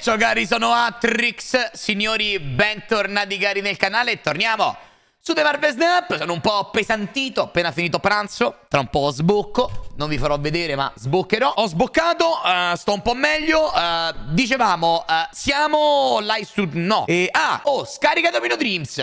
ciao cari, sono Atrix, signori bentornati cari nel canale torniamo su The Marvel Snap Sono un po' appesantito, appena finito pranzo, tra un po' sbocco, non vi farò vedere ma sboccherò Ho sboccato, uh, sto un po' meglio, uh, dicevamo uh, siamo live su... no e, Ah, oh, scarica Domino Dreams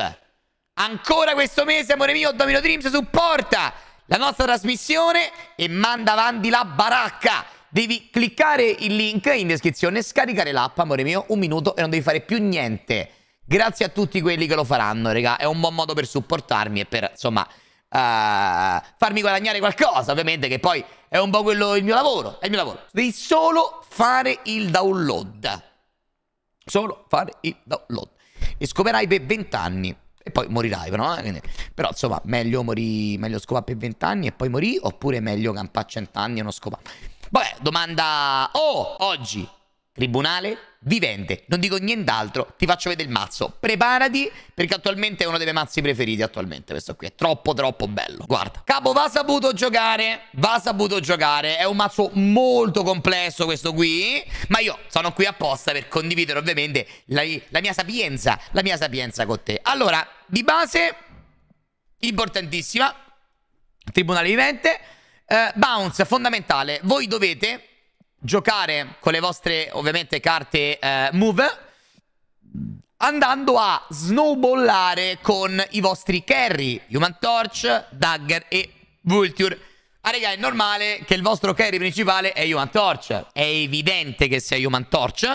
Ancora questo mese, amore mio, Domino Dreams supporta la nostra trasmissione e manda avanti la baracca Devi cliccare il link in descrizione, scaricare l'app, amore mio, un minuto e non devi fare più niente. Grazie a tutti quelli che lo faranno, raga. È un buon modo per supportarmi e per, insomma, uh, farmi guadagnare qualcosa, ovviamente, che poi è un po' quello il mio lavoro. È il mio lavoro. Devi solo fare il download. Solo fare il download. E scoprirai per 20 anni. E poi morirai, però. Eh? Però, insomma, meglio, morì, meglio scopare per 20 anni e poi morì, oppure meglio campare 100 anni e non scopare. Vabbè, domanda Oh, oggi. Tribunale vivente, non dico nient'altro, ti faccio vedere il mazzo. Preparati perché attualmente è uno dei miei mazzi preferiti attualmente questo qui, è troppo troppo bello. Guarda, capo va saputo giocare, va saputo giocare, è un mazzo molto complesso questo qui, ma io sono qui apposta per condividere ovviamente la, la mia sapienza, la mia sapienza con te. Allora, di base importantissima Tribunale vivente eh, bounce, fondamentale. Voi dovete giocare con le vostre, ovviamente, carte eh, move andando a snowballare con i vostri carry, Human Torch, Dagger e Vulture. Ah, raga, è normale che il vostro carry principale è Human Torch. È evidente che sia Human Torch,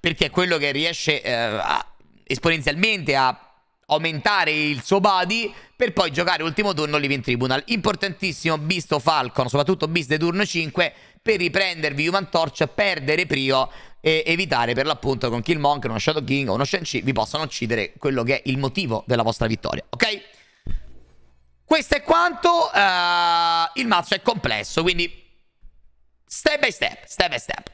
perché è quello che riesce eh, a, esponenzialmente a aumentare il suo body per poi giocare ultimo turno Living Tribunal. Importantissimo visto Falcon, soprattutto Beast di turno 5 per riprendervi Human Torch, perdere Prio e evitare per l'appunto con Killmonk, uno Shadow King o uno Shenchi vi possano uccidere quello che è il motivo della vostra vittoria, ok? Questo è quanto, uh, il mazzo è complesso, quindi step by step, step by step.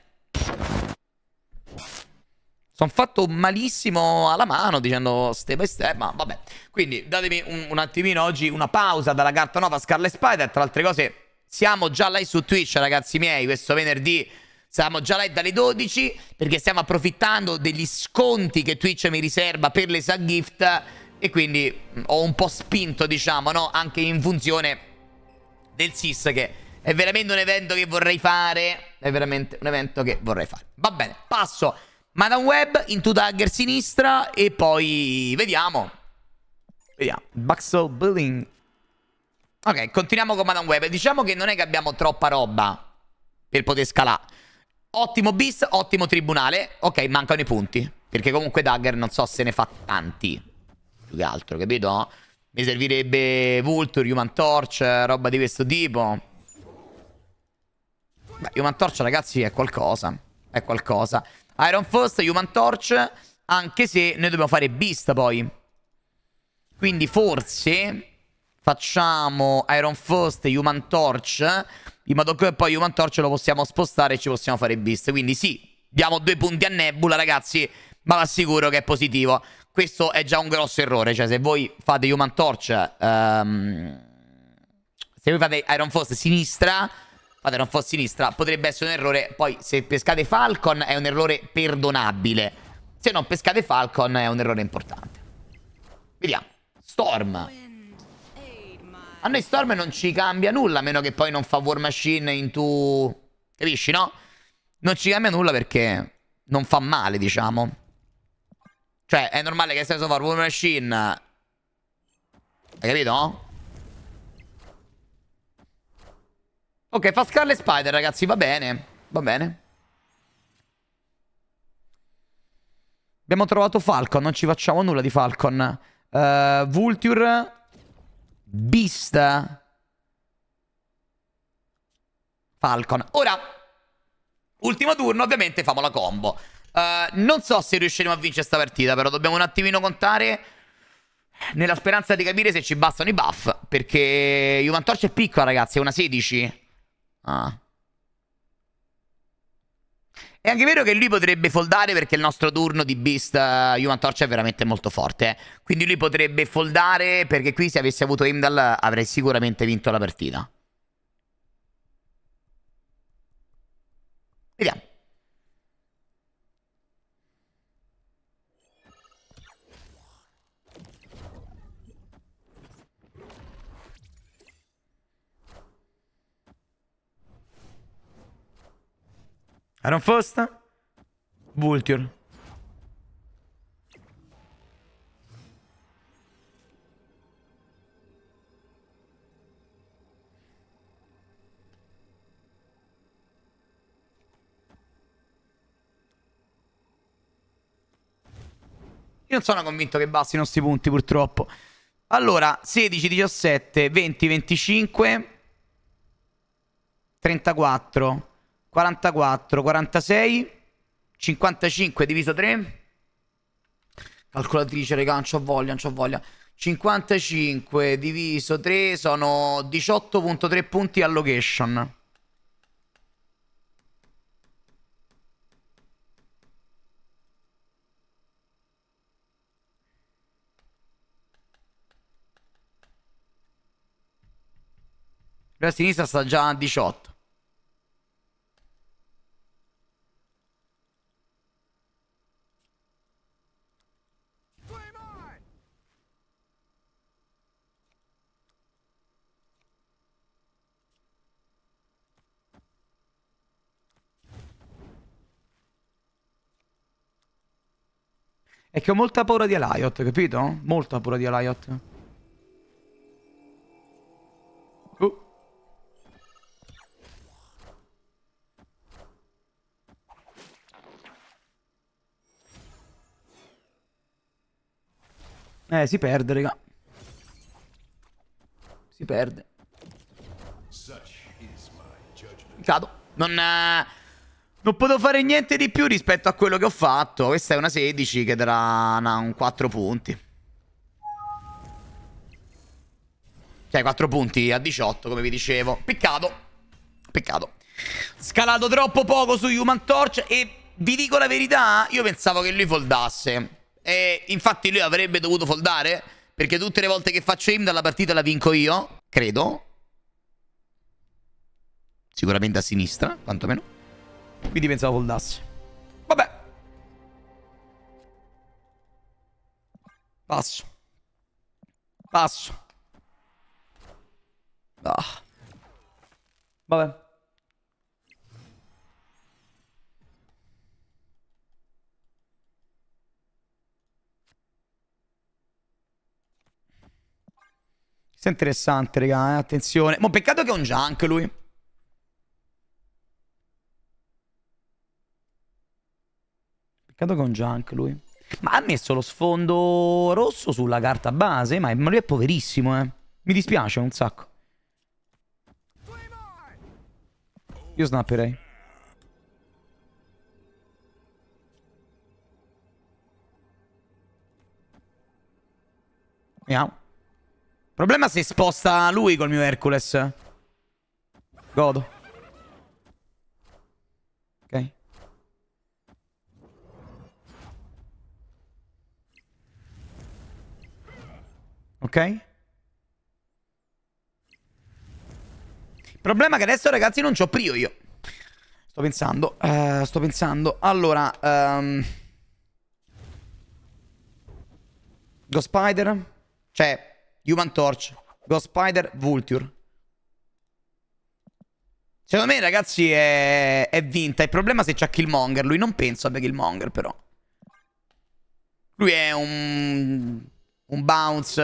Sono fatto malissimo alla mano dicendo step by step, ma vabbè. Quindi datemi un, un attimino oggi una pausa dalla carta nuova Scarlet Spider. Tra altre cose, siamo già live su Twitch, ragazzi miei, questo venerdì. Siamo già live dalle 12 perché stiamo approfittando degli sconti che Twitch mi riserva per le sub gift e quindi mm, ho un po' spinto, diciamo, no? anche in funzione del SIS che è veramente un evento che vorrei fare, è veramente un evento che vorrei fare. Va bene, passo Madame Web, Into Dagger sinistra e poi vediamo. Vediamo. Baxo Bullying. Ok, continuiamo con Madame Web. Diciamo che non è che abbiamo troppa roba per poter scalare. Ottimo bis, ottimo tribunale. Ok, mancano i punti. Perché comunque Dagger non so se ne fa tanti. Più che altro, capito? Mi servirebbe Vulture, Human Torch, roba di questo tipo. Beh, Human Torch, ragazzi, è qualcosa. È qualcosa. Iron Fist, Human Torch, anche se noi dobbiamo fare Beast poi. Quindi forse facciamo Iron Fist, Human Torch, in modo che poi Human Torch lo possiamo spostare e ci possiamo fare Beast. Quindi sì, diamo due punti a Nebula, ragazzi, ma vi assicuro che è positivo. Questo è già un grosso errore, cioè se voi fate Human Torch... Um, se voi fate Iron Fist sinistra Vabbè, non fa sinistra. Potrebbe essere un errore. Poi, se pescate Falcon è un errore perdonabile. Se non pescate Falcon è un errore importante. Vediamo. Storm. A noi Storm non ci cambia nulla, a meno che poi non fa War Machine into... Capisci, no? Non ci cambia nulla perché non fa male, diciamo. Cioè, è normale che se senso fa War Machine... Hai capito? no? Ok, fa Scarlet Spider, ragazzi, va bene. Va bene. Abbiamo trovato Falcon, non ci facciamo nulla di Falcon. Uh, Vulture. Beast. Falcon. Ora, ultimo turno, ovviamente famo la combo. Uh, non so se riusciremo a vincere questa partita, però dobbiamo un attimino contare... Nella speranza di capire se ci bastano i buff Perché Juventus è piccola ragazzi È una 16 Ah. È anche vero che lui potrebbe foldare perché il nostro turno di Beast uh, Human Torch è veramente molto forte. Eh. Quindi lui potrebbe foldare perché qui se avessi avuto Imdal avrei sicuramente vinto la partita. Vediamo. Iron Fist. Vulture. Io non sono convinto che basti i nostri punti purtroppo. Allora, 16, 17, 20, 25, 34. 44, 46, 55 diviso 3. Calcolatrice, regà, non c'ho voglia, non c'ho voglia. 55 diviso 3 sono 18.3 punti allocation. La sinistra sta già a 18. È che ho molta paura di Eliot, capito? Molta paura di Eliot. Uh. Eh, si perde, raga. Si perde. Cado. Non... Eh, non potevo fare niente di più rispetto a quello che ho fatto. Questa è una 16 che darà una, un 4 punti. Cioè 4 punti a 18 come vi dicevo. Peccato. Peccato. Scalato troppo poco su Human Torch e vi dico la verità, io pensavo che lui foldasse. E infatti lui avrebbe dovuto foldare perché tutte le volte che faccio aim dalla partita la vinco io, credo. Sicuramente a sinistra, quantomeno. Quindi pensavo foldasse. Vabbè. Passo. Passo. Ah. Vabbè. Questo è interessante, raga, eh? attenzione. Ma peccato che è un junk lui. Credo che è un junk lui. Ma ha messo lo sfondo rosso sulla carta base, ma, lui è poverissimo, eh. Mi dispiace un sacco. Io snapperei. Miau. Problema se sposta lui col mio Hercules. Godo. Ok? Il Problema è che adesso ragazzi non c'ho prio io Sto pensando uh, Sto pensando Allora um... Ghost Spider Cioè Human Torch Ghost Spider Vulture Secondo me ragazzi è, è vinta Il problema è se c'ha Killmonger Lui non penso abbia Killmonger però Lui è un un bounce...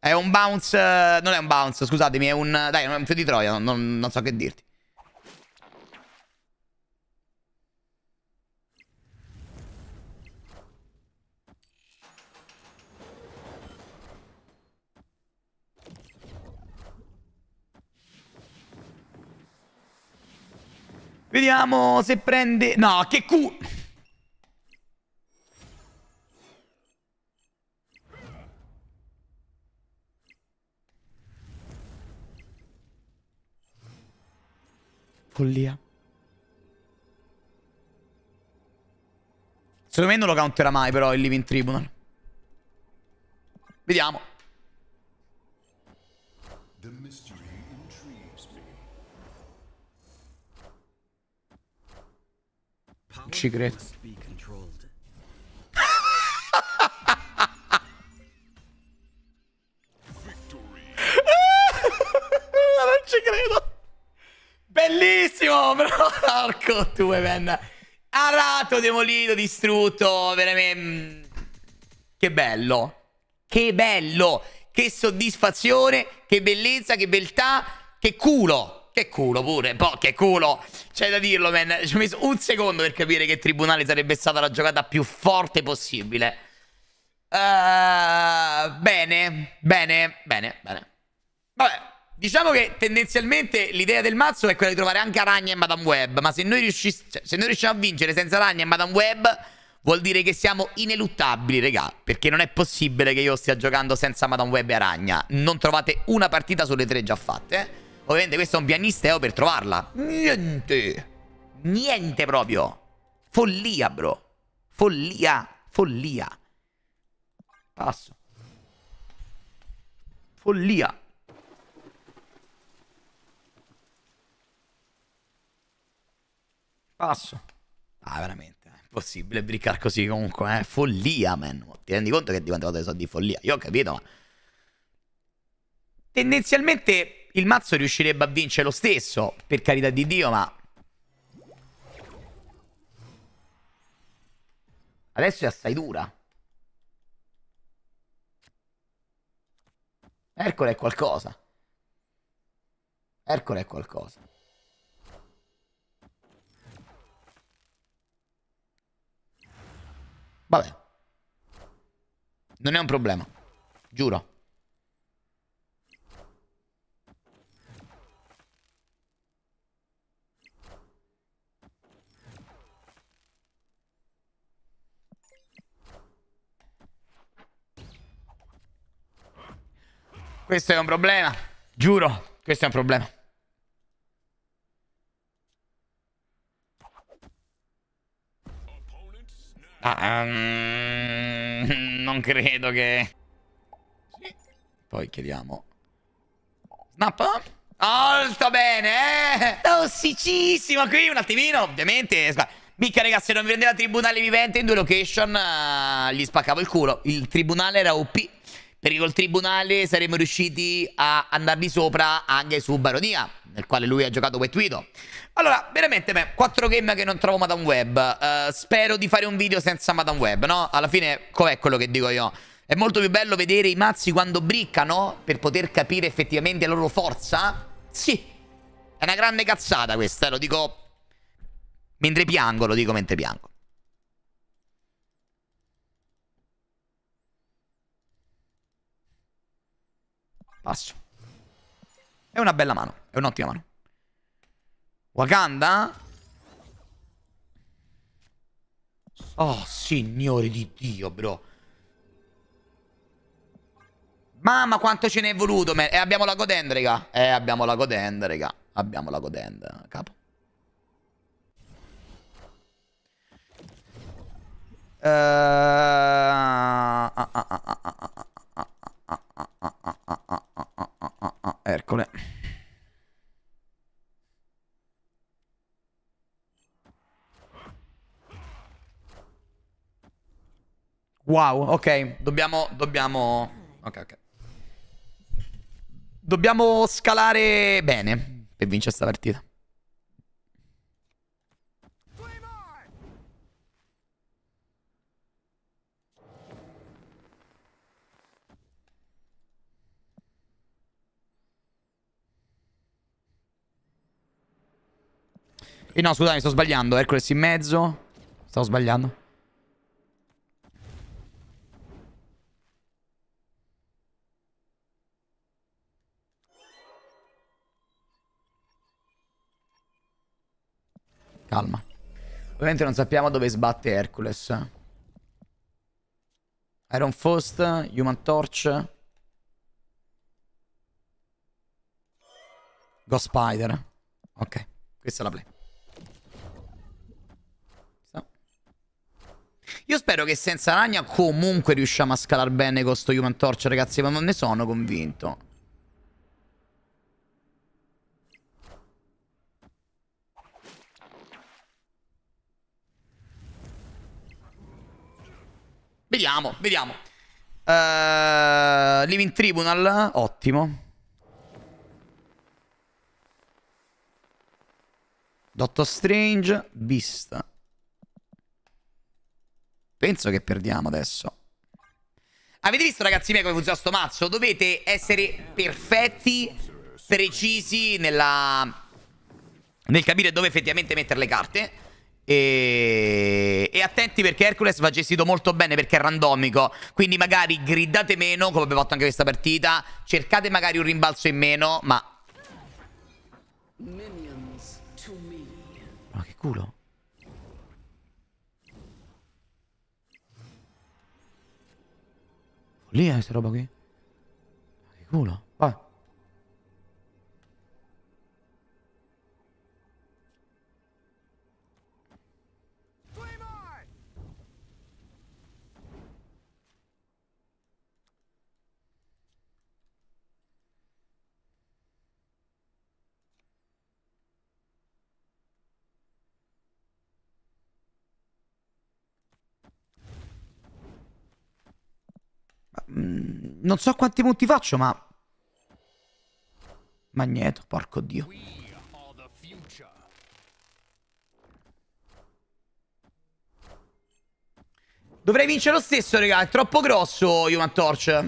È un bounce... Non è un bounce, scusatemi, è un... Dai, non è un fio di troia, non, non, non so che dirti. Vediamo se prende... No, che cu... follia. Secondo me non lo counterà mai però il Living Tribunal. Vediamo. Non ci credo. non ci credo. Bellissimo, porco tu, Ben. Eh, arato, demolito, distrutto, veramente... Mm. Che bello. Che bello. Che soddisfazione, che bellezza, che beltà, che culo. Che culo pure, boh, che culo. C'è da dirlo, man. Ci ho messo un secondo per capire che tribunale sarebbe stata la giocata più forte possibile. Uh, bene, bene, bene, bene. Vabbè. Diciamo che tendenzialmente l'idea del mazzo è quella di trovare anche Aragna e Madame Web, ma se noi, cioè, se noi riusciamo a vincere senza Aragna e Madame Web vuol dire che siamo ineluttabili, regà, perché non è possibile che io stia giocando senza Madame Web e Aragna. Non trovate una partita sulle tre già fatte. Eh? Ovviamente questo è un pianisteo per trovarla. Niente. Niente proprio. Follia, bro. Follia, follia. Passo. Follia. Passo. Ah, veramente. È eh, impossibile briccare così comunque. È eh? follia, man. Ti rendi conto che è diventato soldi di follia? Io ho capito, ma... Tendenzialmente il mazzo riuscirebbe a vincere lo stesso, per carità di Dio, ma... Adesso è assai dura. Ercole è qualcosa. Ercole è qualcosa. Vabbè. Non è un problema. Giuro. Questo è un problema. Giuro, questo è un problema. non credo che... Poi chiediamo... Snap? Molto bene, eh? Tossicissimo. Qui un attimino, ovviamente... Mica raga, se non mi prendeva tribunale vivente in due location, uh, gli spaccavo il culo. Il tribunale era OP perché col tribunale saremmo riusciti a andarvi sopra anche su Baronia, nel quale lui ha giocato Wetwido. Allora, veramente, beh, quattro game che non trovo Madame Web. Uh, spero di fare un video senza Madame Web, no? Alla fine, com'è quello che dico io? È molto più bello vedere i mazzi quando briccano per poter capire effettivamente la loro forza? Sì. È una grande cazzata questa, lo dico mentre piango, lo dico mentre piango. Passo. È una bella mano. È un'ottima mano. Wakanda? Oh, signore di Dio, bro. Mamma quanto ce n'è voluto, man. E eh, abbiamo la godend, raga. Eh, abbiamo la godend, raga. Abbiamo la godend, capo. Uh, Wow, ok. Dobbiamo... Dobbiamo... Ok, ok. Dobbiamo scalare bene per vincere questa partita. E eh, no, scusami, sto sbagliando. Hercules in mezzo. Stavo sbagliando. Calma. Ovviamente non sappiamo dove sbatte Hercules. Iron Fist, Human Torch. Ghost Spider. Ok, questa è la play. Io spero che senza ragna comunque riusciamo a scalare bene con sto Human Torch, ragazzi, ma non ne sono convinto. Vediamo, vediamo. Uh, Living Tribunal, ottimo. Dottor Strange, vista. Penso che perdiamo adesso. Avete visto ragazzi miei come funziona sto mazzo? Dovete essere perfetti, precisi nella... nel capire dove effettivamente mettere le carte. E... e, attenti perché Hercules va gestito molto bene perché è randomico. Quindi magari gridate meno, come abbiamo fatto anche questa partita. Cercate magari un rimbalzo in meno, ma... Ma che culo. Lì è questa roba qui. Ma che culo. Non so quanti punti faccio, ma... Magneto, porco dio. Dovrei vincere lo stesso, raga. È troppo grosso, Human Torch.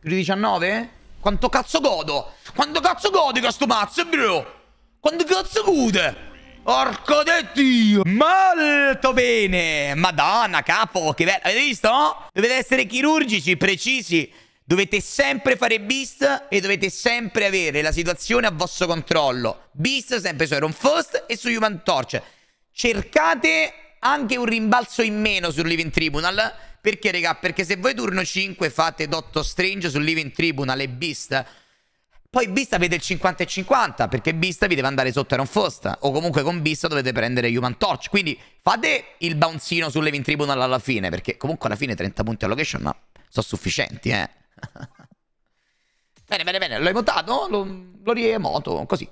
Più di 19? Quanto cazzo godo? Quanto cazzo godi questo mazzo, bro? Quanto cazzo gode? Porco di Dio Molto bene Madonna capo Che bello Avete visto? Dovete essere chirurgici Precisi Dovete sempre fare beast e dovete sempre avere la situazione a vostro controllo. Beast sempre su Iron First e su Human Torch. Cercate anche un rimbalzo in meno sul Living Tribunal. Perché, raga? Perché se voi turno 5 fate Dotto Strange sul Living Tribunal e Beast poi Bista avete il 50 e 50 perché Bista vi deve andare sotto Iron Fosta o comunque con Bista dovete prendere Human Torch. Quindi fate il bouncino sulle Levin Tribunal alla fine perché comunque alla fine 30 punti allocation ma sono sufficienti eh. bene bene bene, l'ho montato, L'ho lo riemoto così.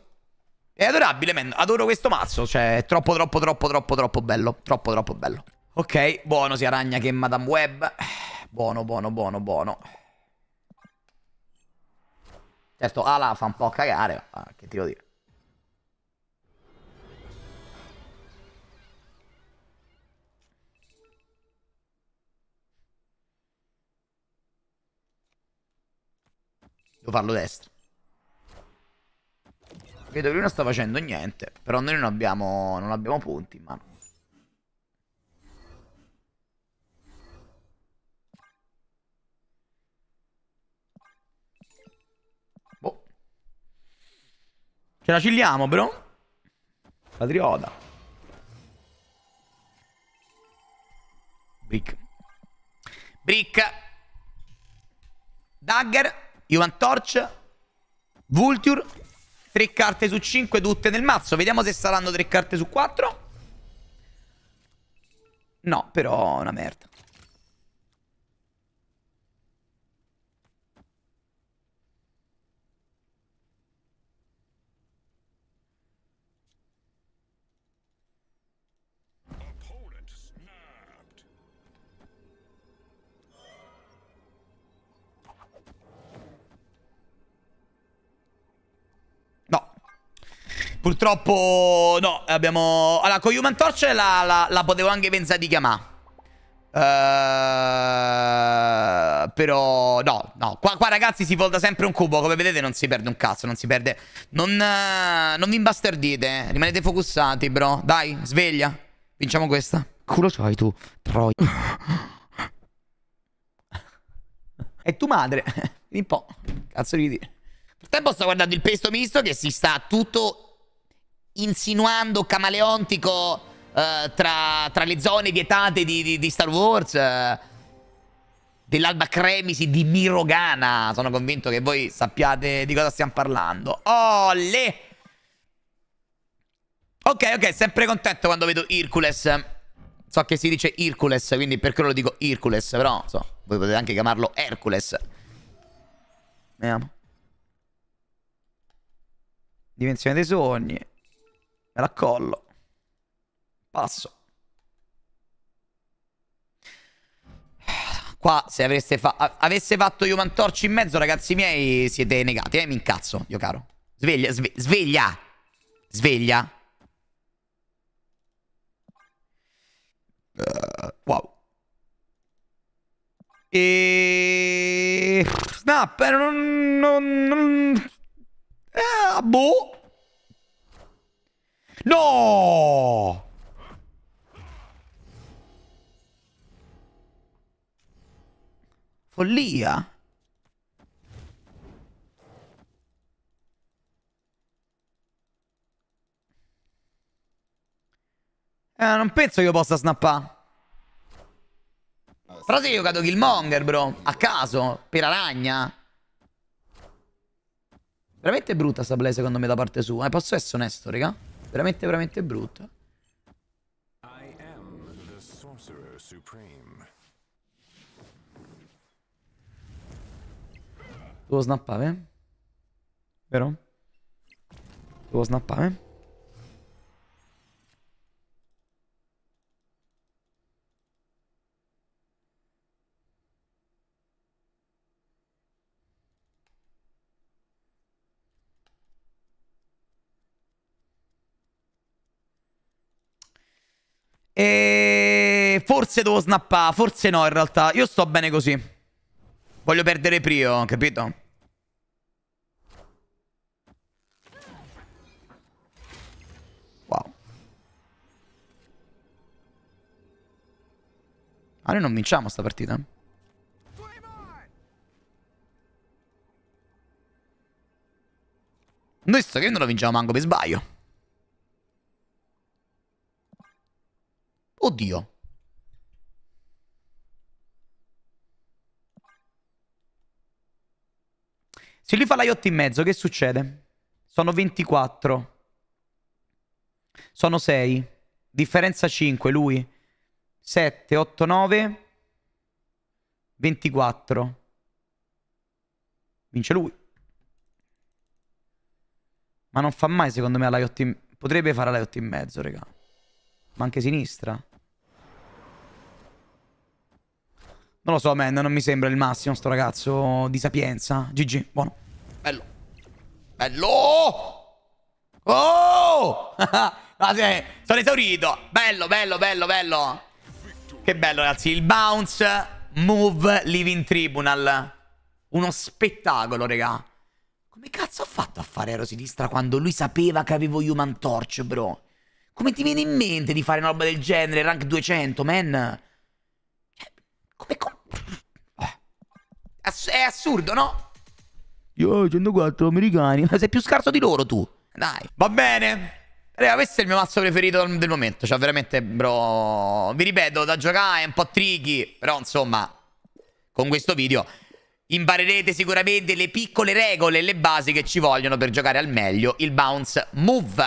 È adorabile, man. Adoro questo mazzo. Cioè, è troppo, troppo, troppo, troppo, troppo bello. Troppo, troppo bello. Ok, buono sia Ragna che Madame Web. Eh, buono, buono, buono, buono. Certo, Ala fa un po' cagare, ma che ti devo dire. Devo farlo destra. Vedo che lui non sta facendo niente, però noi non abbiamo, non abbiamo punti in mano. Ce la cigliamo, bro? Patriota. Brick. Brick. Dagger. Ivan Torch. Vulture. Tre carte su 5 tutte nel mazzo. Vediamo se saranno tre carte su 4. No, però è una merda. Purtroppo no, abbiamo... Allora, con Human Torch la, la, la potevo anche pensare di chiamare. Uh, però no, no. Qua, qua, ragazzi si volta sempre un cubo Come vedete non si perde un cazzo Non si perde Non, uh, non vi imbastardite eh. Rimanete focussati bro Dai sveglia Vinciamo questa Culo c'hai tu Troia È tua madre Vieni Un po' Cazzo di dire Nel tempo sto guardando il pesto misto Che si sta tutto insinuando camaleontico eh, tra, tra, le zone vietate di, di, di Star Wars. Eh, dell'Alba Cremisi di Mirogana. Sono convinto che voi sappiate di cosa stiamo parlando. Olle! Ok, ok, sempre contento quando vedo Hercules. So che si dice Hercules, quindi per quello lo dico Hercules, però so, voi potete anche chiamarlo Hercules. Vediamo. Dimensione dei sogni raccollo, Passo. Qua se avreste fa avesse fatto io mantorci in mezzo, ragazzi miei, siete negati, eh? Mi incazzo, io caro. Sveglia, sve sveglia! Sveglia! Uh, wow. E... Snap, eh, non... non, non... Eh, boh! No! Follia. Eh, non penso che io possa snappare. Però se io cado Killmonger, bro. A caso. Per aragna. Veramente brutta sta play secondo me da parte sua. Eh, posso essere onesto, raga? Veramente, veramente brutta. Devo snappare? Vero? Devo snappare? E forse devo snappare, forse no in realtà. Io sto bene così. Voglio perdere Prio, capito? Wow. Ma ah, noi non vinciamo sta partita. Noi sto che non lo vinciamo manco per sbaglio. Oddio. Se lui fa la yacht in mezzo, che succede? Sono 24. Sono 6. Differenza 5, lui. 7, 8, 9. 24. Vince lui. Ma non fa mai, secondo me, la yacht in... Potrebbe fare la yacht in mezzo, raga. Ma anche sinistra. Non lo so, man, non mi sembra il massimo sto ragazzo di sapienza. GG, buono. Bello. Bello! Oh! ah, sì, sono esaurito. Bello, bello, bello, bello. Che bello, ragazzi. Il bounce, move, living tribunal. Uno spettacolo, raga. Come cazzo ha fatto a fare Ero Sinistra quando lui sapeva che avevo Human Torch, bro? Come ti viene in mente di fare una roba del genere, rank 200, man? Cioè, come comp- Ass è assurdo, no? Io 104 americani, ma sei più scarso di loro tu. Dai. Va bene. Raga, questo è il mio mazzo preferito del momento. Cioè, veramente, bro. Vi ripeto, da giocare è un po' tricky. Però, insomma, con questo video imparerete sicuramente le piccole regole e le basi che ci vogliono per giocare al meglio il bounce move.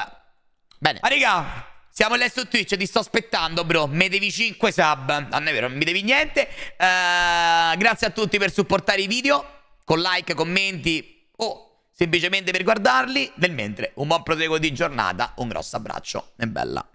Bene. Ah, raga, siamo là su Twitch, ti sto aspettando, bro. Me devi 5 sub. Ah, non è vero, non mi devi niente. Uh, grazie a tutti per supportare i video. Con like, commenti o semplicemente per guardarli. Nel mentre, un buon proseguo di giornata. Un grosso abbraccio e bella.